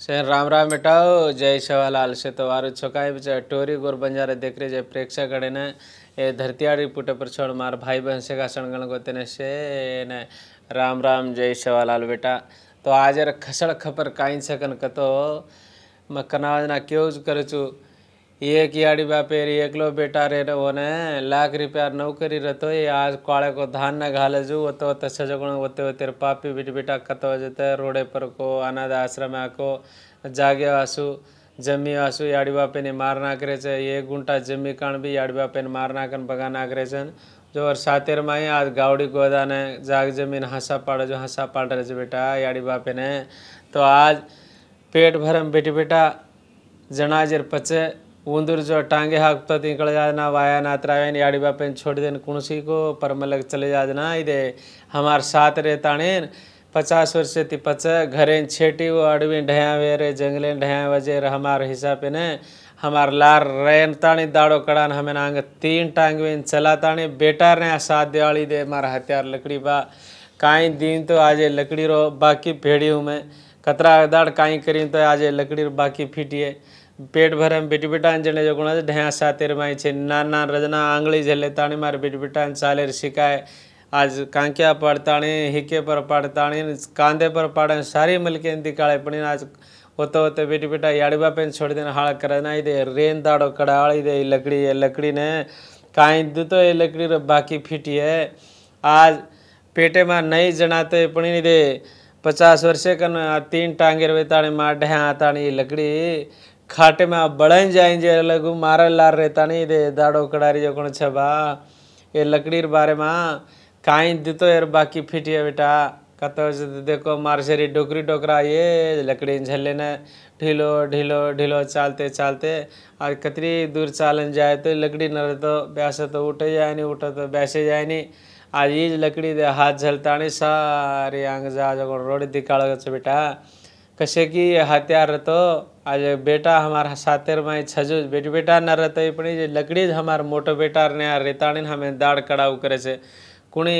San Ram Ram बेटाओ जय सेवालाल से तो वारो छोकाई टोरी गोर बंजारे देख रहे जय प्रेक्षक अड़े ने ये धरती पुटे पर छोड़ मार भाई बहन से का सणगण को तेने से ने राम राम जय सेवालाल बेटा तो आज खसड़ खपर काइन सकन कतो मैं कनावजना क्यों करूँ एक याड़ी बापेर एकलो बेटा रे ओने लाख रुपया नौकरी रहते आज कड़े को धान न घाले जो तो तस्से जगण होते होते पापी बिट बेटा कतो जते रोडे पर को अनाथ आश्रम को जागे वासु जमी वासु याड़ी बापे ने मारना करे छे एक गुंटा जमी कान भी याड़ी बापे ने मारना ना कन बगा करे छन जो और सातेर माई आज गावड़ी गोदा ने जाग जमीन हंसा पाड़े जो हंसा पाड़ रहे बेटा याड़ी बापे ने तो आज पेट भरम बेटी बेटा जनाजर पचे उंदूर जो टांगे हाँकता तो थी निकल जाना वाया नात्रावेन याड़ी बापेन छोड़ देन कुणसी को परमलग चले जाना इधे हमार साथ रहता ने पचास वर्ष थी पचास घरें छेटी वो अड़वी ढया वेरे जंगले ढया वजे हमार हिसाब ने हमार लार रैन ताणी दाड़ो कड़ान हमें नांग तीन टांग वेन चला ताणी बेटा ने साथ दिवाली दे मारा हथियार लकड़ी बा काई दिन तो आज लकड़ी रो बाकी भेड़ी हूँ मैं कतरा दाड़ काई करी तो आज लकड़ी रो बाकी फीटिए पेट भरे में बिटबिटान जने जो गुण सातिर माई छे नाना रजना आंगली झेले ताणी मारे बिटबिटान सालेर शिकाए आज कांकिया पड़ताणी हिके पर पड़ताणी कांधे पर पाड़े सारी मिलके दिकाड़े पण आज होते होते बेटी बेटा याड़ी बापे छोड़ देना हाड़ करे ना रेन दाड़ो कड़ाड़ी दे लकड़ी है लकड़ी ने काई दू तो ये लकड़ी रो बाकी फीटी है आज पेटे में नहीं जनाते पण दे पचास वर्षे कन तीन टांगे वे ताणे माढ़ हाथाणी लकड़ी खाटे में आप बड़न जाएंगे लगू मारल लार रहता नहीं दे दाड़ो कड़ारी जो कौन छबा ये लकड़ी बारे में काई दी यार बाकी फिटिया बेटा कत देखो मारसेरी डोकरी डोकरा ये लकड़ी झल्ले ने ढीलो ढीलो ढीलो चालते चालते और कतरी दूर चालन जाए तो लकड़ी न रहते तो तो उठे जाए नहीं उठे तो बैसे जाए नहीं आज ये लकड़ी दे हाथ झलता नहीं सारी आंग जा रोड दिखाड़ बेटा कसे कि हत्या रहतो आज बेटा हमारे सातेर में छजो बेटी बेटा न रहते पण लकड़ी हमारे मोटो बेटा ने रेताणी हमें दाड़ कड़ाऊ करे से कुणी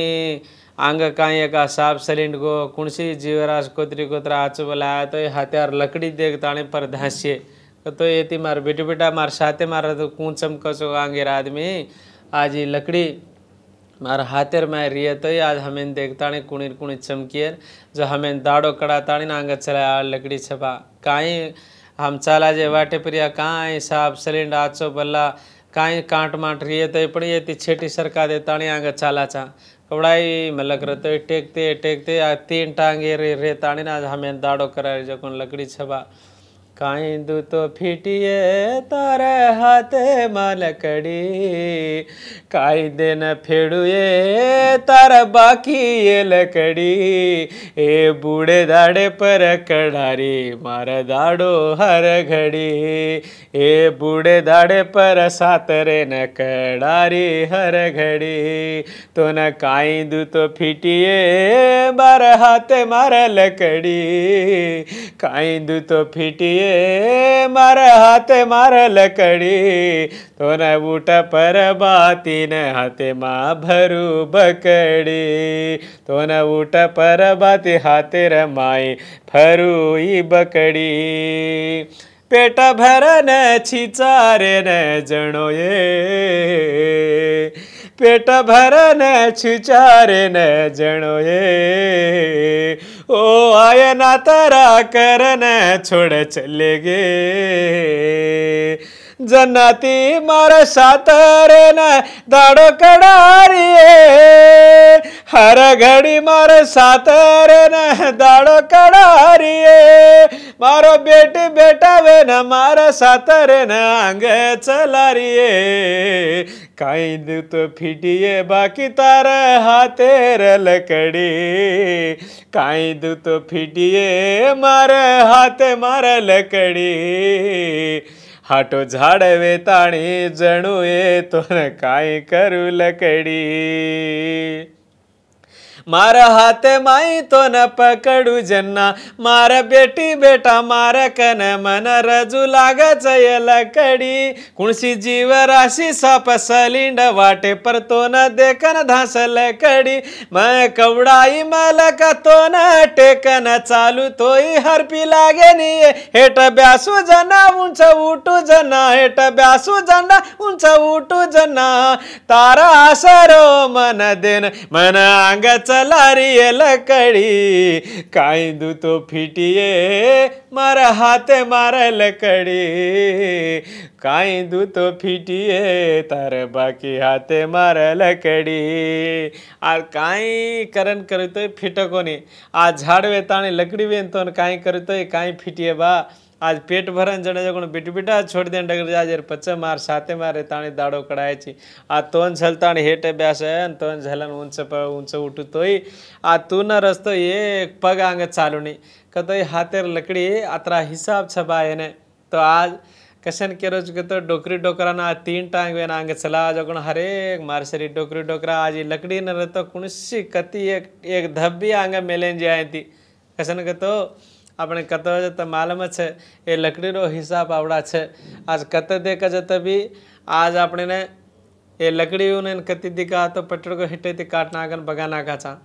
आंग कांय का साफ सलिंड को कुणसी जीवराज कोतरी कोतरा आच बोला तो ये हत्यार लकड़ी देख ताणे पर धंसिए तो ये थी मार बेटी बेटा मार साथे मारा तो कूँ चमको आगे आदमी आज ये लकड़ी मार हाथेर मैं रिये तो आज हमें દેખતાણી કુણીર કુણી ચમકીએ જો હમેન દાડો કડાતાણી નાંગ ચલાય આ लकड़ी છપા કાંઈ हम चला जे वाटे प्रिया काई साहब सिलेंड आचो बल्ला काई काट माट रिए तो पड़ी ये छेटी सरका दे ताणी आगे चाला चा कपड़ाई मलक रहते तो टेकते टेकते तीन टांगे रे रे आज हमें दाड़ो करा जो लकड़ी छपा काइंदू तो फिटिए तारे हाथे मलकड़ी कायदे न फेड़ुए तारा बाकी ये लकड़ी ए बूढ़े दाड़े पर कड़ारी मार दाड़ो हर घड़ी ए बूढ़े दाड़े पर सातरे न कढ़ारी हर घड़ी तो न काइंदू तो फिटिए बार हाथे मार लकड़ी काइंदू तो फिटिए ये मर हाथे मार लकड़ी तो न बूट पर बाती न हाथे माँ भरू बकड़ी तो न बूट पर बाती हाथे रमाई फरूई बकड़ी पेट भर न छिचारे न जणो ये पेट भर न छिचारे न जणो ये ओ आया ना तारा करन छोड़ चले गे जन्नती मारा सातरे न दाड़ो कड़ारिए हर घड़ी मारे सातरे न दाड़ो कड़ारिए मारो बेटी बेटा वे न मारा सातरे न आंगे चला रिए કાંઈ દે તો ફીટીએ બાકી તારે હાથે લકડી કાંઈ દે તો ફીટીએ મારે હાથે મારે લકડી હાટો ઝાડવે તાણી જણુએ તો કાંઈ કરું લકડી मार हाथ माई तो न पकडू जन्ना मार बेटी बेटा मार कन मन रजू लागच लकडी कुणशी जीव राशी साप सलिंड वाटे पर तो न देखन धासल कडी मय कवडाई मलक तो न टेकन चालू तोई हरपी लागे नि हेट ब्यासू जना उंच उठू जना हेट ब्यासू जना उंच उठू जना तारा सरो मन देन मन अंगच सलारिए लकड़ी काइंदू तो फिटिए मार हाथे मार लकड़ी काइंदू तो फिटिए तार बाकी हाथे मार लकड़ी आ काई करन करते फिटको नहीं आ झाड़ वेताने लकड़ी वेन तो काई करते काई फिटिए बा આજ પેટ ભરણ જણે જગણ બીટ બીટા છોડી દે ડગર જાજેર પચે માર સાતે મારે તાણી દાડો કડાય છે આ તોન ઝલતાણી હેટે બેસે ને તોન ઝલન ઊંચે પર ઊંચે ઉઠું તોય આ તુના રસ્તો એક પગ આંગે ચાલુ નહીં કતોય હાથેર લકડી આતરા હિસાબ છબાય એને તો આજ કશન કેરો કે તો ડોકરી ડોકરાના આ તીન ટાંગ વેના આંગે ચલાવા જગણ હરેક મારસરી ડોકરી ડોકરા આજે લકડીને રહેતો કુણસી કતી એક એક ધબ્બી આંગે મેલેન જાય હતી કશન કે તો આપણે કરતા હોય તો માલમ છે એ લકડીનો હિસાબ આવડા છે આજ કત દેખ જતા બી આજ આપણને એ લકડીઓને કતી દીકા તો પટડકો હિટેથી કાટ નાગન બગા નાખા છા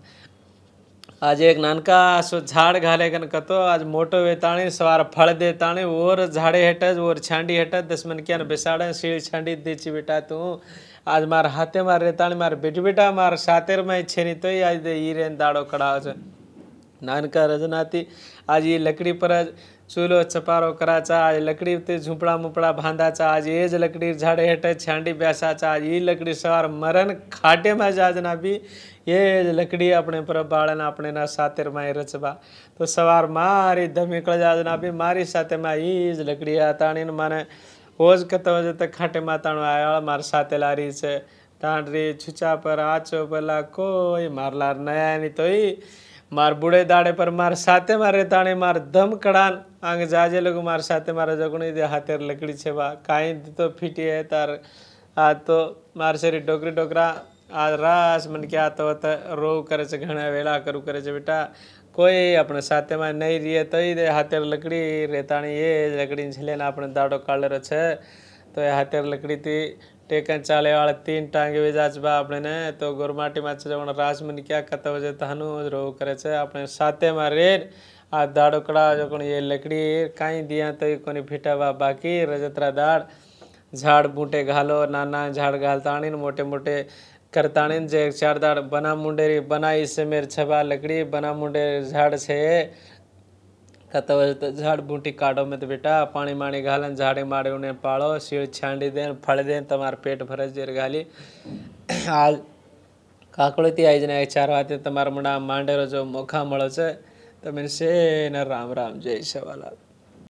આજે એક નાનકા શું ઝાડ ઘાલે કન કતો આજ મોટો વેતાણી સવાર ફળ દે તાણી ઓર ઝાડે હેટ જ ઓર છાંડી હેટ જ દસ મનક્યાને બેસાડે શીળ છાંડી દેચી બેટા તું આજ મારા હાથે મારે રેતાણી મારે બેટી બેટા મારા સાતેર માં છે નહીં તો આજે ઈ રેન દાડો કડાવ છે નાનકા રજનાતી આજે એ લકડી પર જ ચૂલો ચપારો કરાચા આજે લકડી તે ઝૂંપડા મૂપડા બાંધાચા આજે એ જ લકડી ઝાડે હેઠે છાંડી બેસાચા આજે એ લકડી સવાર મરણ ખાટેમાં જાજના બી એ જ લકડી આપણે પ્રભાળન આપણે ના સાતેરમાં એ રચવા તો સવાર મારી ધમીકળ જાજના બી મારી સાથેમાં એ જ લકડી આ તાણીને મને ઓજ કતો જતા ખાટે માતાણો આવ્યા મારી સાથે લારી છે ટાંડરી છુચા પર આચો પેલા કોઈ મારલાર નયા ની તો એ માર બુડે દાડે પર માર સાથે મારે તાણે માર ધમ કડાન આંગ જાજે લોકો માર સાથે મારા જગણી દે હાથેર લકડી છે બા કાંઈ તો ફીટી હે તાર આ તો માર શેરી ડોકરી ડોકરા આ રાસ મને કે આ તો રોવ કરે છે ઘણા વેળા કરું કરે છે બેટા કોઈ આપણે સાથેમાં નહીં રહીએ તો દે હાથેર લકડી રેતાણી એ લકડીને છેલ્લે આપણે દાડો કાઢેલો છે તો એ હાથેર લકડીથી ટેકન ચાલેવાળા તીન ટાંગી જાજબા આપણને તો ગોરમાટીમાં છે પણ રાજમન ક્યાં કરતા હોય છે તાનું રોવું કરે છે આપણે સાથેમાં રેડ આ દાડોકડા જો કોણ એ લકડી કાંઈ દિયા તો એ કોની ફીટાવા બાકી રજતરા દાડ ઝાડ બૂટે ઘાલો નાના ઝાડ ઘાલતાણીને મોટે મોટે કરતાણીને જે ચાર દાડ બના મુંડેરી બનાવી છે મેર છબા લકડી બના મુંડે ઝાડ છે થતા હોય તો ઝાડ બૂંટી કાઢો મેં તો બેટા પાણી માણી ઘાલે ઝાડે માળે ઉને પાળો શીળ છાંડી દે ફળ દે તમારે પેટ ભરે જ ઘાલી આ કાકડોથી આવી જને ચાર વાતે તમારા મોડા માંડેરો જો મોખા મળો છે તમે શેને રામ રામ જય સવાલાલ